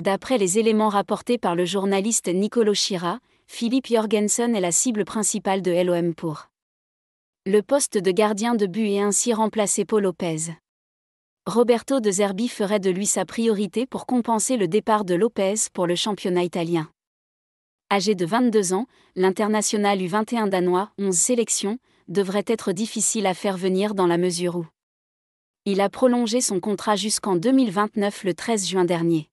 D'après les éléments rapportés par le journaliste Nicolo Chira, Philippe Jorgensen est la cible principale de LOM pour. Le poste de gardien de but est ainsi remplacé Paul Lopez. Roberto De Zerbi ferait de lui sa priorité pour compenser le départ de Lopez pour le championnat italien. Âgé de 22 ans, l'international U21 danois, 11 sélections, devrait être difficile à faire venir dans la mesure où il a prolongé son contrat jusqu'en 2029 le 13 juin dernier.